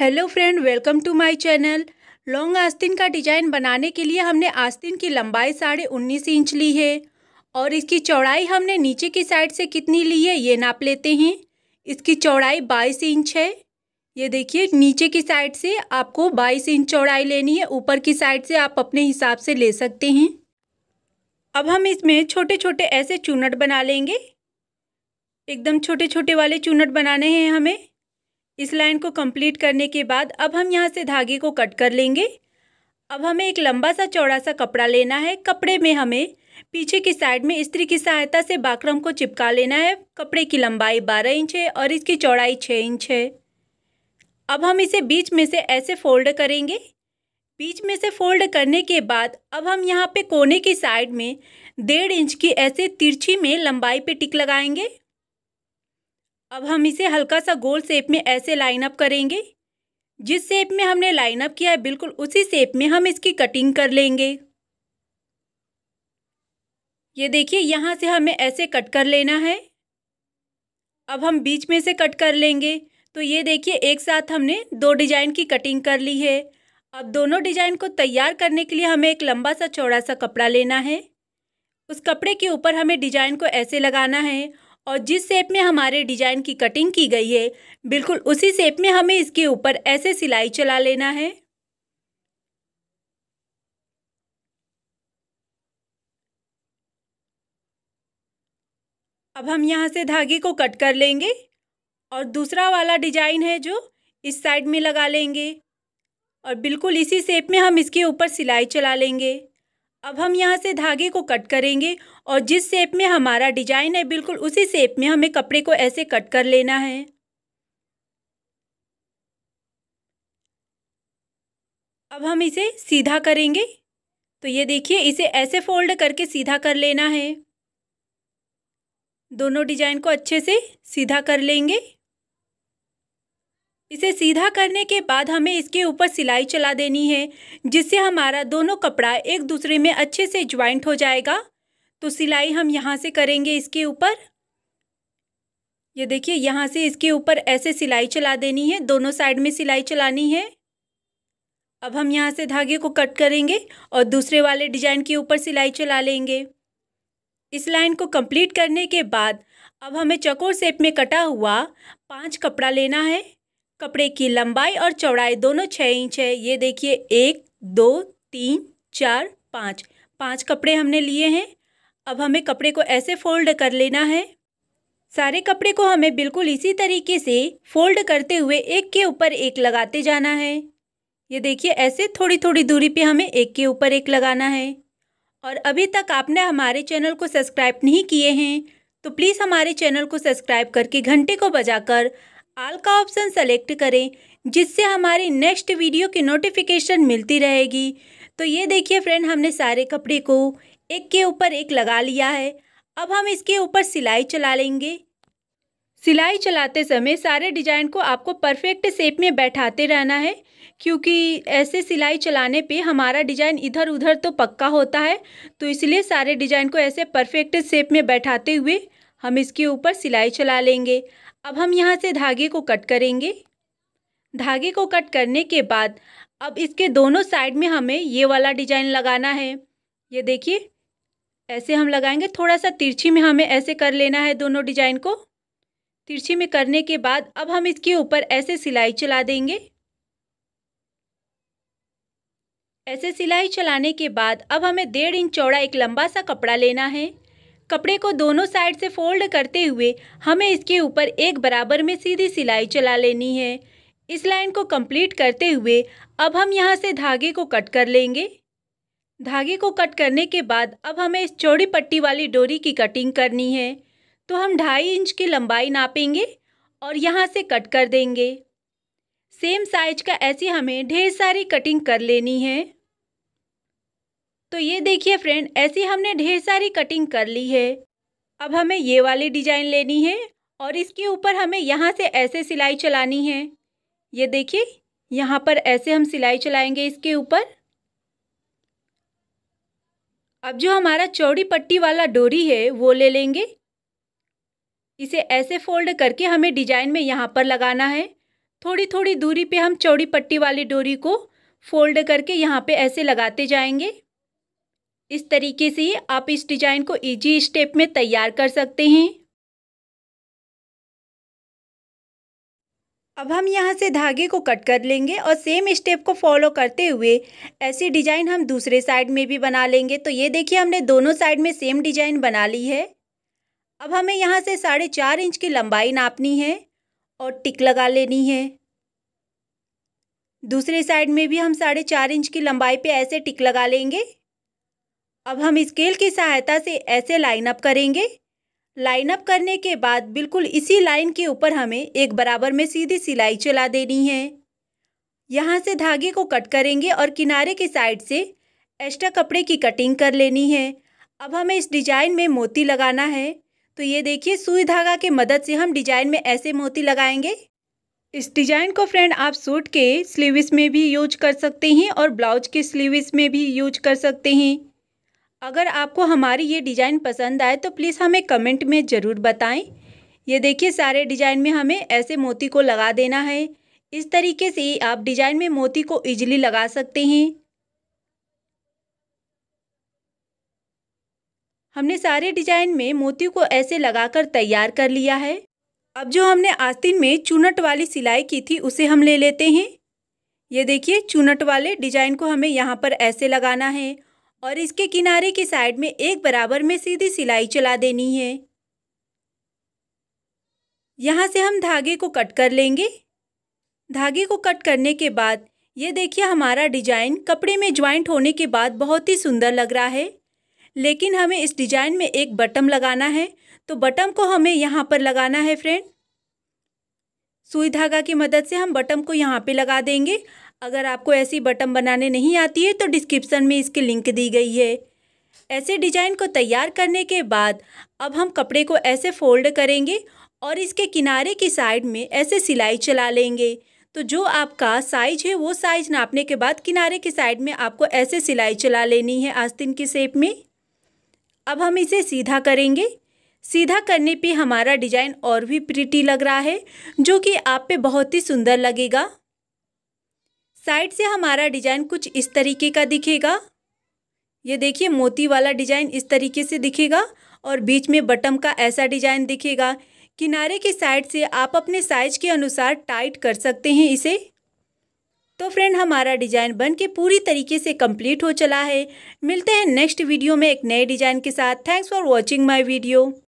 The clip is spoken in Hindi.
hello friend welcome to my channel long आस्तीन का डिजाइन बनाने के लिए हमने आस्तीन की लंबाई साढ़े उन्नीस इंच ली है और इसकी चौड़ाई हमने नीचे की साइड से कितनी ली है ये नाप लेते हैं इसकी चौड़ाई बाईस इंच है ये देखिए नीचे की साइड से आपको बाईस इंच चौड़ाई लेनी है ऊपर की साइड से आप अपने हिसाब से ले सकते हैं अब हम इसमें छोटे छोटे ऐसे चूनट बना लेंगे एकदम छोटे छोटे वाले चूनट बनाने हैं हमें इस लाइन को कंप्लीट करने के बाद अब हम यहाँ से धागे को कट कर लेंगे अब हमें एक लंबा सा चौड़ा सा कपड़ा लेना है कपड़े में हमें पीछे की साइड में स्त्री की सहायता से बाकरम को चिपका लेना है कपड़े की लंबाई बारह इंच है और इसकी चौड़ाई छः इंच है अब हम इसे बीच में से ऐसे फोल्ड करेंगे बीच में से फोल्ड करने के बाद अब हम यहाँ पे कोने की साइड में डेढ़ इंच की ऐसे तिरछी में लंबाई पे टिक लगाएंगे अब हम इसे हल्का सा गोल शेप में ऐसे लाइनअप करेंगे जिस शेप में हमने लाइनअप किया है बिल्कुल उसी शेप में हम इसकी कटिंग कर लेंगे ये देखिए यहाँ से हमें ऐसे कट कर लेना है अब हम बीच में से कट कर लेंगे तो ये देखिए एक साथ हमने दो डिजाइन की कटिंग कर ली है अब दोनों डिजाइन को तैयार करने के लिए हमें एक लंबा सा चौड़ा सा कपड़ा लेना है उस कपड़े के ऊपर हमें डिजाइन को ऐसे लगाना है और जिस शेप में हमारे डिजाइन की कटिंग की गई है बिल्कुल उसी शेप में हमें इसके ऊपर ऐसे सिलाई चला लेना है अब हम यहाँ से धागे को कट कर लेंगे और दूसरा वाला डिजाइन है जो इस साइड में लगा लेंगे और बिल्कुल इसी शेप में हम इसके ऊपर सिलाई चला लेंगे अब हम यहाँ से धागे को कट करेंगे और जिस शेप में हमारा डिजाइन है बिल्कुल उसी शेप में हमें कपड़े को ऐसे कट कर लेना है अब हम इसे सीधा करेंगे तो ये देखिए इसे ऐसे फोल्ड करके सीधा कर लेना है दोनों डिजाइन को अच्छे से सीधा कर लेंगे इसे सीधा करने के बाद हमें इसके ऊपर सिलाई चला देनी है जिससे हमारा दोनों कपड़ा एक दूसरे में अच्छे से ज्वाइंट हो जाएगा तो सिलाई हम यहाँ से करेंगे इसके ऊपर ये देखिए यहाँ से इसके ऊपर ऐसे सिलाई चला देनी है दोनों साइड में सिलाई चलानी है अब हम यहाँ से धागे को कट करेंगे और दूसरे वाले डिजाइन के ऊपर सिलाई चला लेंगे इस लाइन को कंप्लीट करने के बाद अब हमें चकोर शेप में कटा हुआ पांच कपड़ा लेना है कपड़े की लंबाई और चौड़ाई दोनों छः इंच है ये देखिए एक दो तीन चार पाँच पाँच कपड़े हमने लिए हैं अब हमें कपड़े को ऐसे फोल्ड कर लेना है सारे कपड़े को हमें बिल्कुल इसी तरीके से फोल्ड करते हुए एक के ऊपर एक लगाते जाना है ये देखिए ऐसे थोड़ी थोड़ी दूरी पे हमें एक के ऊपर एक लगाना है और अभी तक आपने हमारे चैनल को सब्सक्राइब नहीं किए हैं तो प्लीज़ हमारे चैनल को सब्सक्राइब करके घंटे को बजाकर आल का ऑप्शन सेलेक्ट करें जिससे हमारी नेक्स्ट वीडियो की नोटिफिकेशन मिलती रहेगी तो ये देखिए फ्रेंड हमने सारे कपड़े को एक के ऊपर एक लगा लिया है अब हम इसके ऊपर सिलाई चला लेंगे सिलाई चलाते समय सारे डिजाइन को आपको परफेक्ट शेप में बैठाते रहना है क्योंकि ऐसे सिलाई चलाने पे हमारा डिजाइन इधर उधर तो पक्का होता है तो इसलिए सारे डिजाइन को ऐसे परफेक्ट शेप में बैठाते हुए हम इसके ऊपर सिलाई चला लेंगे अब हम यहाँ से धागे को कट करेंगे धागे को कट करने के बाद अब इसके दोनों साइड में हमें ये वाला डिजाइन लगाना है ये देखिए ऐसे हम लगाएंगे थोड़ा सा तिरछी में हमें ऐसे कर लेना है दोनों डिजाइन को तिरछी में करने के बाद अब हम इसके ऊपर ऐसे सिलाई चला देंगे ऐसे सिलाई चलाने के बाद अब हमें डेढ़ इंच चौड़ा एक लंबा सा कपड़ा लेना है कपड़े को दोनों साइड से फोल्ड करते हुए हमें इसके ऊपर एक बराबर में सीधी सिलाई चला लेनी है इस लाइन को कंप्लीट करते हुए अब हम यहाँ से धागे को कट कर लेंगे धागे को कट करने के बाद अब हमें इस चौड़ी पट्टी वाली डोरी की कटिंग करनी है तो हम ढाई इंच की लंबाई नापेंगे और यहाँ से कट कर देंगे सेम साइज का ऐसी हमें ढेर सारी कटिंग कर लेनी है तो ये देखिए फ्रेंड ऐसी हमने ढेर सारी कटिंग कर ली है अब हमें ये वाली डिजाइन लेनी है और इसके ऊपर हमें यहाँ से ऐसे सिलाई चलानी है ये देखिए यहाँ पर ऐसे हम सिलाई चलाएंगे इसके ऊपर अब जो हमारा चौड़ी पट्टी वाला डोरी है वो ले लेंगे इसे ऐसे फोल्ड करके हमें डिजाइन में यहाँ पर लगाना है थोड़ी थोड़ी दूरी पे हम चौड़ी पट्टी वाली डोरी को फोल्ड करके यहाँ पे ऐसे लगाते जाएंगे इस तरीके से आप इस डिजाइन को इजी स्टेप में तैयार कर सकते हैं अब हम यहाँ से धागे को कट कर लेंगे और सेम स्टेप को फॉलो करते हुए ऐसी डिजाइन हम दूसरे साइड में भी बना लेंगे तो ये देखिए हमने दोनों साइड में सेम डिजाइन बना ली है अब हमें यहाँ से साढ़े चार इंच की लंबाई नापनी है और टिक लगा लेनी है दूसरे साइड में भी हम साढ़े चार इंच की लंबाई पे ऐसे टिक लगा लेंगे अब हम स्केल की सहायता से ऐसे लाइनअप करेंगे लाइनअप करने के बाद बिल्कुल इसी लाइन के ऊपर हमें एक बराबर में सीधी सिलाई चला देनी है यहाँ से धागे को कट करेंगे और किनारे की साइड से एक्स्ट्रा कपड़े की कटिंग कर लेनी है अब हमें इस डिजाइन में मोती लगाना है तो ये देखिए सुई धागा के मदद से हम डिजाइन में ऐसे मोती लगाएंगे इस डिजाइन को फ्रेंड आप सूट के स्लीविस में भी यूज कर सकते हैं और ब्लाउज के स्लीवस में भी यूज कर सकते हैं अगर आपको हमारी ये डिज़ाइन पसंद आए तो प्लीज़ हमें कमेंट में ज़रूर बताएं ये देखिए सारे डिज़ाइन में हमें ऐसे मोती को लगा देना है इस तरीके से आप डिज़ाइन में मोती को इजली लगा सकते हैं हमने सारे डिज़ाइन में मोती को ऐसे लगाकर तैयार कर लिया है अब जो हमने आस्तीन में चुनट वाली सिलाई की थी उसे हम ले लेते हैं ये देखिए चुनट वाले डिज़ाइन को हमें यहाँ पर ऐसे लगाना है और इसके किनारे की साइड में एक बराबर में सीधी सिलाई चला देनी है यहाँ से हम धागे को कट कर लेंगे धागे को कट करने के बाद ये देखिए हमारा डिजाइन कपड़े में ज्वाइंट होने के बाद बहुत ही सुंदर लग रहा है लेकिन हमें इस डिजाइन में एक बटम लगाना है तो बटम को हमें यहाँ पर लगाना है फ्रेंड सुई धागा की मदद से हम बटम को यहाँ पे लगा देंगे अगर आपको ऐसी बटन बनाने नहीं आती है तो डिस्क्रिप्सन में इसकी लिंक दी गई है ऐसे डिजाइन को तैयार करने के बाद अब हम कपड़े को ऐसे फोल्ड करेंगे और इसके किनारे की साइड में ऐसे सिलाई चला लेंगे तो जो आपका साइज है वो साइज नापने के बाद किनारे की साइड में आपको ऐसे सिलाई चला लेनी है आस्तीन की शेप में अब हम इसे सीधा करेंगे सीधा करने पे हमारा डिजाइन और भी प्रिटी लग रहा है जो कि आप पे बहुत ही सुंदर लगेगा साइड से हमारा डिज़ाइन कुछ इस तरीके का दिखेगा ये देखिए मोती वाला डिज़ाइन इस तरीके से दिखेगा और बीच में बटम का ऐसा डिज़ाइन दिखेगा किनारे के साइड से आप अपने साइज के अनुसार टाइट कर सकते हैं इसे तो फ्रेंड हमारा डिज़ाइन बन के पूरी तरीके से कंप्लीट हो चला है मिलते हैं नेक्स्ट वीडियो में एक नए डिज़ाइन के साथ thanks for watching my video